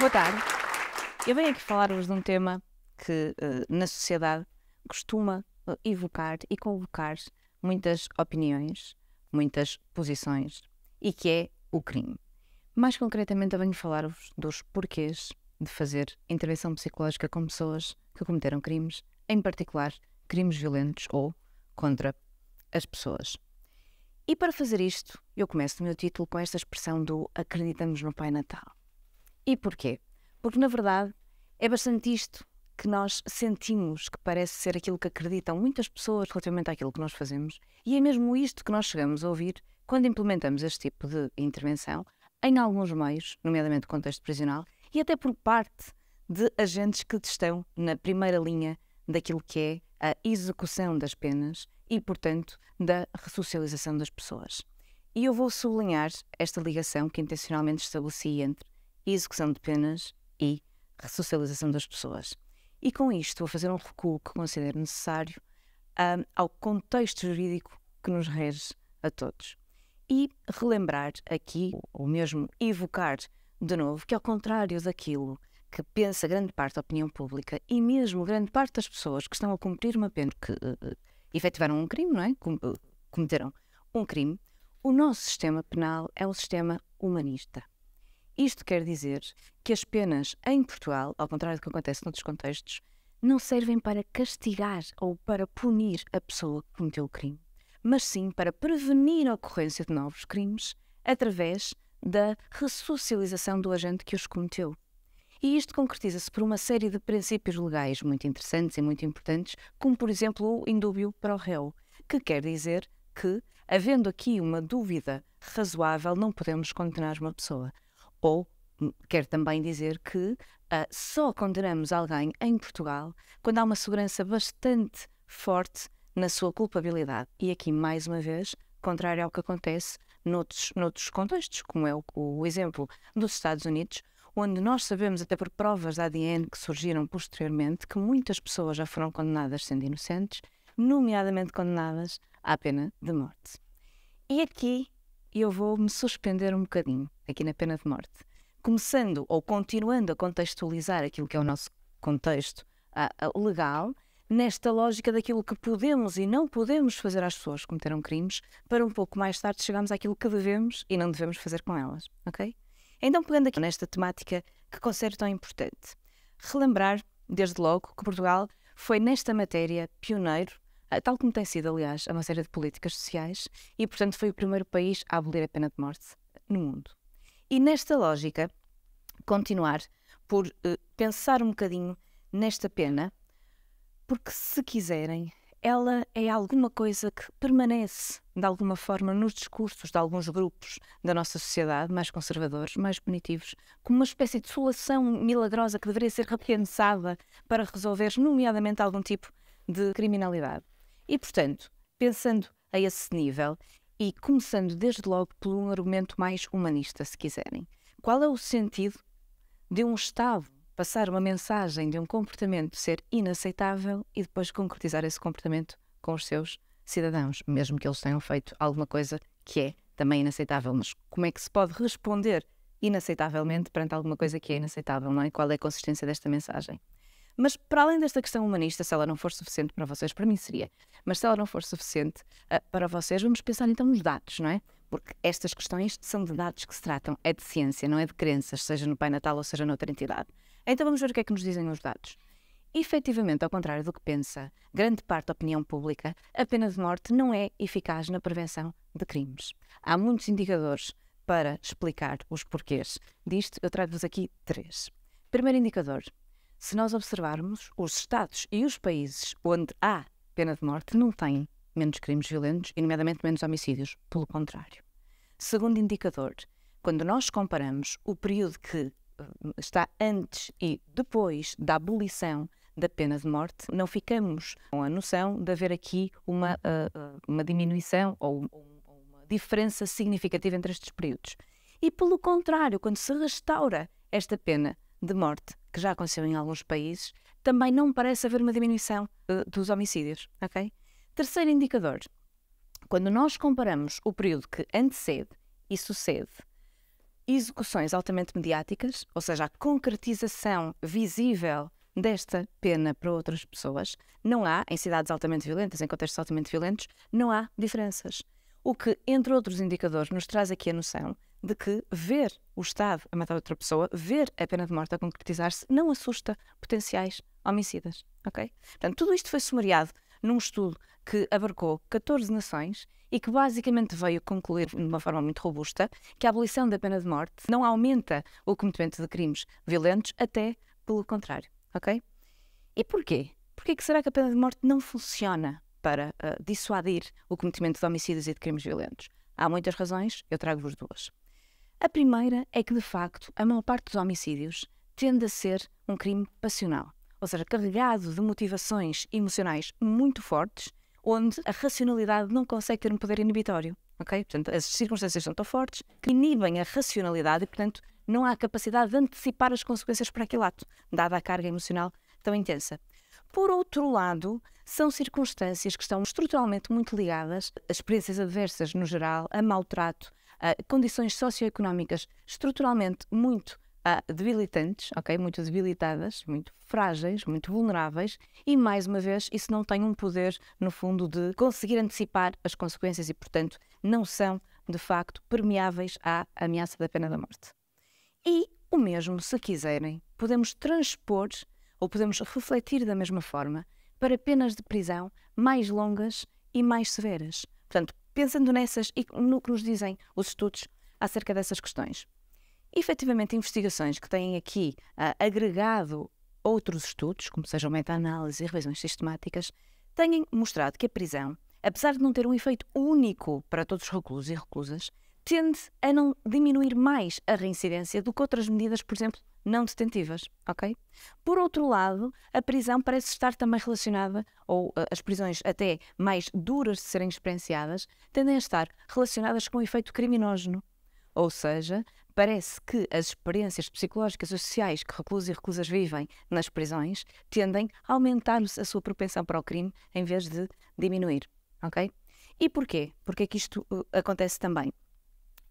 Boa tarde. Eu venho aqui falar-vos de um tema que uh, na sociedade costuma eh, evocar e convocar muitas opiniões, muitas posições, e que é o crime. Mais concretamente, eu venho falar-vos dos porquês de fazer intervenção psicológica com pessoas que cometeram crimes, em particular crimes violentos ou contra as pessoas. E para fazer isto, eu começo o meu título com esta expressão do acreditamos no Pai Natal. E porquê? Porque, na verdade, é bastante isto que nós sentimos que parece ser aquilo que acreditam muitas pessoas relativamente àquilo que nós fazemos, e é mesmo isto que nós chegamos a ouvir quando implementamos este tipo de intervenção em alguns meios, nomeadamente contexto prisional, e até por parte de agentes que estão na primeira linha daquilo que é a execução das penas e, portanto, da ressocialização das pessoas. E eu vou sublinhar esta ligação que intencionalmente estabeleci entre execução de penas e ressocialização das pessoas. E com isto vou fazer um recuo que considero necessário um, ao contexto jurídico que nos rege a todos. E relembrar aqui, ou mesmo evocar de novo, que ao contrário daquilo que pensa grande parte da opinião pública e mesmo grande parte das pessoas que estão a cumprir uma pena, que uh, efetivaram um crime, não é? Com, uh, cometeram um crime, o nosso sistema penal é um sistema humanista. Isto quer dizer que as penas em Portugal, ao contrário do que acontece noutros contextos, não servem para castigar ou para punir a pessoa que cometeu o crime, mas sim para prevenir a ocorrência de novos crimes através da ressocialização do agente que os cometeu. E isto concretiza-se por uma série de princípios legais muito interessantes e muito importantes, como por exemplo o indúbio para o réu, que quer dizer que, havendo aqui uma dúvida razoável, não podemos condenar uma pessoa. Ou quer também dizer que uh, só condenamos alguém em Portugal quando há uma segurança bastante forte na sua culpabilidade. E aqui, mais uma vez, contrário ao que acontece noutros, noutros contextos, como é o, o exemplo dos Estados Unidos, onde nós sabemos, até por provas de ADN que surgiram posteriormente, que muitas pessoas já foram condenadas sendo inocentes, nomeadamente condenadas à pena de morte. E aqui e eu vou me suspender um bocadinho aqui na pena de morte. Começando ou continuando a contextualizar aquilo que é o nosso contexto ah, ah, legal, nesta lógica daquilo que podemos e não podemos fazer às pessoas que cometeram crimes, para um pouco mais tarde chegarmos àquilo que devemos e não devemos fazer com elas, ok? Então, pegando aqui nesta temática que considero tão importante, relembrar, desde logo, que Portugal foi nesta matéria pioneiro ah, tal como tem sido, aliás, a uma série de políticas sociais, e portanto foi o primeiro país a abolir a pena de morte no mundo. E nesta lógica, continuar por uh, pensar um bocadinho nesta pena, porque se quiserem, ela é alguma coisa que permanece, de alguma forma, nos discursos de alguns grupos da nossa sociedade, mais conservadores, mais punitivos, como uma espécie de solução milagrosa que deveria ser repensada para resolver, nomeadamente, algum tipo de criminalidade. E, portanto, pensando a esse nível e começando desde logo por um argumento mais humanista, se quiserem. Qual é o sentido de um Estado passar uma mensagem de um comportamento ser inaceitável e depois concretizar esse comportamento com os seus cidadãos, mesmo que eles tenham feito alguma coisa que é também inaceitável? Mas como é que se pode responder inaceitavelmente perante alguma coisa que é inaceitável, não é? Qual é a consistência desta mensagem? Mas para além desta questão humanista, se ela não for suficiente para vocês, para mim seria, mas se ela não for suficiente uh, para vocês, vamos pensar então nos dados, não é? Porque estas questões são de dados que se tratam, é de ciência, não é de crenças, seja no Pai Natal ou seja noutra entidade. Então vamos ver o que é que nos dizem os dados. Efetivamente, ao contrário do que pensa grande parte da opinião pública, a pena de morte não é eficaz na prevenção de crimes. Há muitos indicadores para explicar os porquês disto, eu trago-vos aqui três. Primeiro indicador: se nós observarmos os Estados e os países onde há pena de morte, não têm menos crimes violentos e, nomeadamente, menos homicídios. Pelo contrário. Segundo indicador, quando nós comparamos o período que hum, está antes e depois da abolição da pena de morte, não ficamos com a noção de haver aqui uma, uh, uma diminuição ou uma diferença significativa entre estes períodos. E, pelo contrário, quando se restaura esta pena de morte, que já aconteceu em alguns países, também não parece haver uma diminuição uh, dos homicídios, ok? Terceiro indicador, quando nós comparamos o período que antecede e sucede execuções altamente mediáticas, ou seja, a concretização visível desta pena para outras pessoas, não há, em cidades altamente violentas, em contextos altamente violentos, não há diferenças. O que, entre outros indicadores, nos traz aqui a noção de que ver o Estado a matar outra pessoa, ver a pena de morte a concretizar-se, não assusta potenciais homicidas. Ok? Portanto, tudo isto foi sumariado num estudo que abarcou 14 nações e que basicamente veio concluir de uma forma muito robusta que a abolição da pena de morte não aumenta o cometimento de crimes violentos, até pelo contrário, ok? E porquê? Porquê que será que a pena de morte não funciona para uh, dissuadir o cometimento de homicídios e de crimes violentos? Há muitas razões, eu trago-vos duas. A primeira é que, de facto, a maior parte dos homicídios tende a ser um crime passional, ou seja, carregado de motivações emocionais muito fortes, onde a racionalidade não consegue ter um poder inibitório. Okay? Portanto, as circunstâncias são tão fortes que inibem a racionalidade e, portanto, não há capacidade de antecipar as consequências para aquele ato, dada a carga emocional tão intensa. Por outro lado, são circunstâncias que estão estruturalmente muito ligadas a experiências adversas no geral, a maltrato, uh, condições socioeconómicas estruturalmente muito uh, debilitantes, ok? Muito debilitadas, muito frágeis, muito vulneráveis e, mais uma vez, isso não tem um poder, no fundo, de conseguir antecipar as consequências e, portanto, não são, de facto, permeáveis à ameaça da pena da morte. E o mesmo, se quiserem, podemos transpor ou podemos refletir da mesma forma para penas de prisão mais longas e mais severas. Portanto, pensando nessas e no que nos dizem os estudos acerca dessas questões. Efetivamente, investigações que têm aqui uh, agregado outros estudos, como sejam meta-análise e revisões sistemáticas, têm mostrado que a prisão, apesar de não ter um efeito único para todos os reclusos e reclusas, tende a não diminuir mais a reincidência do que outras medidas, por exemplo, não detentivas, ok? Por outro lado, a prisão parece estar também relacionada, ou eh, as prisões até mais duras de serem experienciadas, tendem a estar relacionadas com o efeito criminógeno. Ou seja, parece que as experiências psicológicas e sociais que reclusos e reclusas vivem nas prisões tendem a aumentar a sua propensão para o crime em vez de diminuir, ok? E porquê? Porque é que isto eh, acontece também?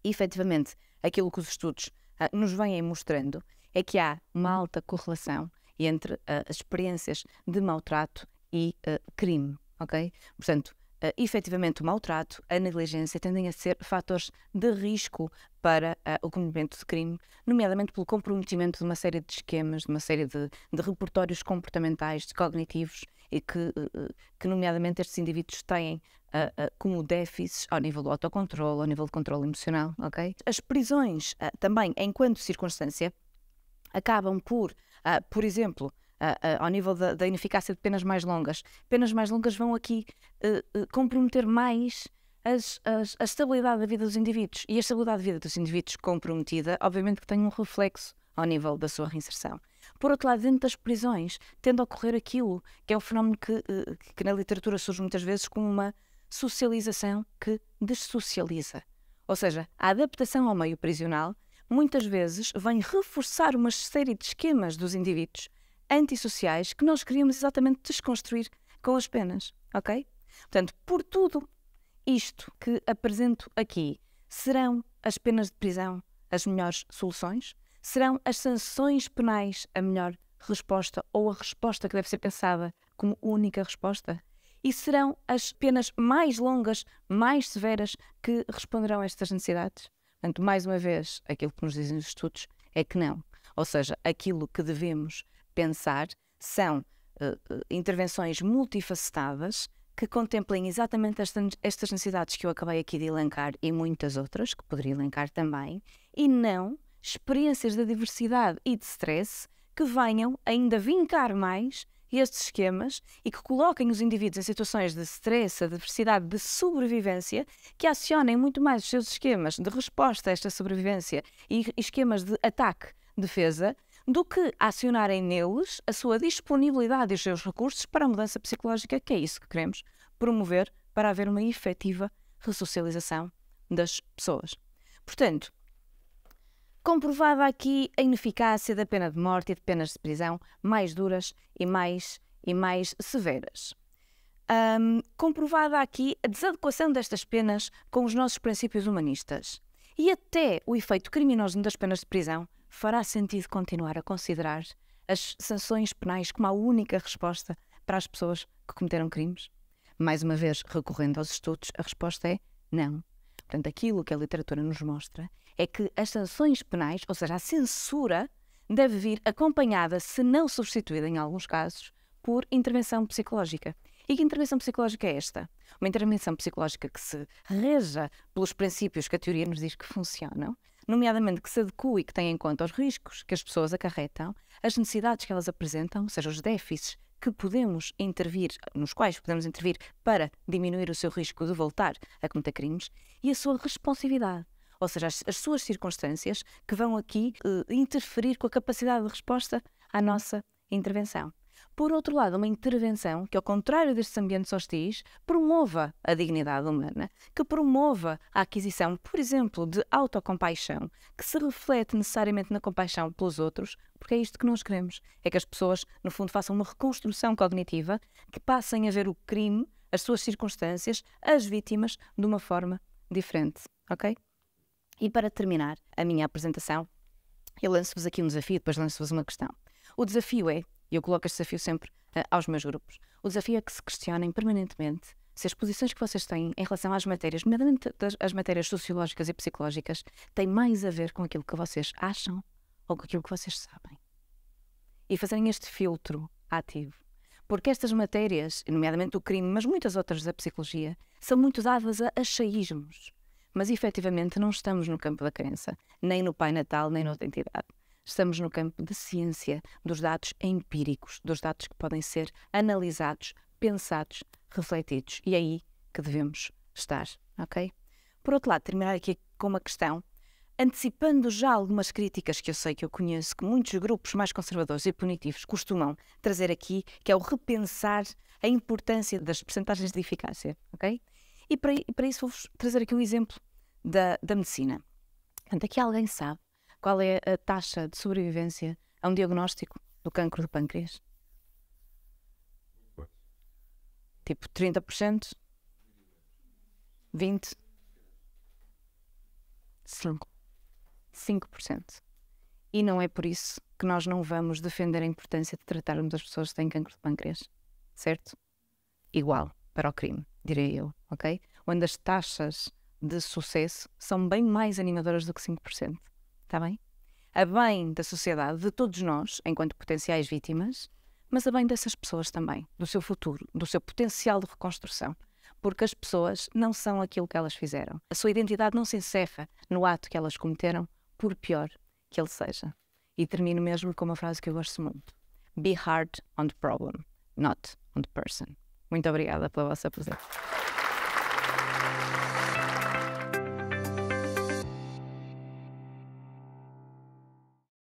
efetivamente, aquilo que os estudos uh, nos vêm mostrando é que há uma uhum. alta correlação entre uh, as experiências de maltrato e uh, crime, ok? Portanto, uh, efetivamente o maltrato, a negligência tendem a ser fatores de risco para uh, o cometimento de crime, nomeadamente pelo comprometimento de uma série de esquemas, de uma série de, de repertórios comportamentais, de cognitivos e que, eh, eh, que nomeadamente, estes indivíduos têm uh, uh, como déficits ao nível do autocontrole, ao nível do controle emocional, ok? As prisões uh, também, enquanto circunstância, acabam por, por exemplo, ao nível da, da, ineficácia de penas mais longas. Penas mais longas vão aqui comprometer mais as, as, a estabilidade da vida dos indivíduos. E a estabilidade da vida dos indivíduos comprometida, obviamente, que tem um reflexo ao nível da sua reinserção. Por outro lado, dentro das prisões, tendo a ocorrer aquilo que é um fenómeno que, eh, que na literatura surge muitas vezes como uma socialização que dessocializa. Ou seja, a adaptação ao meio prisional muitas vezes vem reforçar uma série de esquemas dos indivíduos antissociais que nós queríamos exatamente desconstruir com as penas, ok? Portanto, por tudo isto que apresento aqui, serão as penas de prisão as melhores soluções? serão as sanções penais a melhor resposta ou a resposta que deve ser pensada como única resposta? E serão as penas mais longas, mais severas que responderão a estas necessidades? Portanto, mais uma vez, aquilo que nos dizem os estudos é que não. Ou seja, aquilo que devemos pensar são uh, intervenções multifacetadas que contemplem exatamente estas necessidades que eu acabei aqui de elencar e muitas outras que poderia elencar também, e não experiências de diversidade e de stress que venham ainda vincar mais estes esquemas e que coloquem os indivíduos em situações de stress, adversidade, de sobrevivência, que acionem muito mais os seus esquemas de resposta a esta sobrevivência e esquemas de ataque, defesa, do que acionarem neles a sua disponibilidade e os seus recursos para a mudança psicológica, que é isso que queremos promover para haver uma efetiva ressocialização das pessoas. Portanto, comprovada aqui a ineficácia da pena de morte e de penas de prisão mais duras e mais, e mais severas. Um, comprovada aqui a desadequação destas penas com os nossos princípios humanistas. E até o efeito criminoso das penas de prisão fará sentido continuar a considerar as sanções penais como a única resposta para as pessoas que cometeram crimes? Mais uma vez, recorrendo aos estudos, a resposta é não. Portanto, aquilo que a literatura nos mostra é que as sanções penais, ou seja, a censura, deve vir acompanhada, se não substituída em alguns casos, por intervenção psicológica. E que intervenção psicológica é esta? Uma intervenção psicológica que se reja pelos princípios que a teoria nos diz que funcionam, nomeadamente que se adequa e que tenha em conta os riscos que as pessoas acarretam, as necessidades que elas apresentam, ou seja, os déficits que podemos intervir, nos quais podemos intervir para diminuir o seu risco de voltar a cometer crimes, e a sua responsividade, ou seja, as, as suas circunstâncias, que vão aqui uh, interferir com a capacidade de resposta à nossa intervenção. Por outro lado, uma intervenção que, ao contrário destes ambientes hostis, promova a dignidade humana, que promova a aquisição, por exemplo, de autocompaixão, que se reflete necessariamente na compaixão pelos outros, porque é isto que nós queremos. É que as pessoas, no fundo, façam uma reconstrução cognitiva, que passem a ver o crime, as suas circunstâncias, as vítimas, de uma forma diferente. Ok? E para terminar a minha apresentação, eu lanço-vos aqui um desafio, depois lanço-vos uma questão. O desafio é, e eu coloco este desafio sempre uh, aos meus grupos, o desafio é que se questionem permanentemente se as posições que vocês têm em relação às matérias, nomeadamente as matérias sociológicas e psicológicas, têm mais a ver com aquilo que vocês acham ou com aquilo que vocês sabem. E fazerem este filtro ativo. Porque estas matérias, nomeadamente o crime, mas muitas outras da psicologia, são muito dadas a achaísmos. Mas efetivamente não estamos no campo da crença, nem no Pai Natal, nem noutra entidade. Estamos no campo da ciência, dos dados empíricos, dos dados que podem ser analisados, pensados, refletidos. E é aí que devemos estar, ok? Por outro lado, terminar aqui com uma questão, antecipando já algumas críticas que eu sei que eu conheço, que muitos grupos mais conservadores e punitivos costumam trazer aqui, que é o repensar a importância das percentagens de eficácia, ok? E para, para isso vou-vos trazer aqui um exemplo da, da medicina. Portanto, aqui alguém sabe qual é a taxa de sobrevivência a um diagnóstico do cancro do pâncreas? Tipo 30%? 20%? 5%. E não é por isso que nós não vamos defender a importância de tratarmos as pessoas que têm cancro de pâncreas, certo? Igual para o crime, direi eu ok? Onde as taxas de sucesso são bem mais animadoras do que 5%, está bem? A bem da sociedade, de todos nós, enquanto potenciais vítimas, mas a bem dessas pessoas também, do seu futuro, do seu potencial de reconstrução. Porque as pessoas não são aquilo que elas fizeram. A sua identidade não se encerra no ato que elas cometeram, por pior que ele seja. E termino mesmo com uma frase que eu gosto muito: Be hard on the problem, not on the person. Muito obrigada pela vossa presença.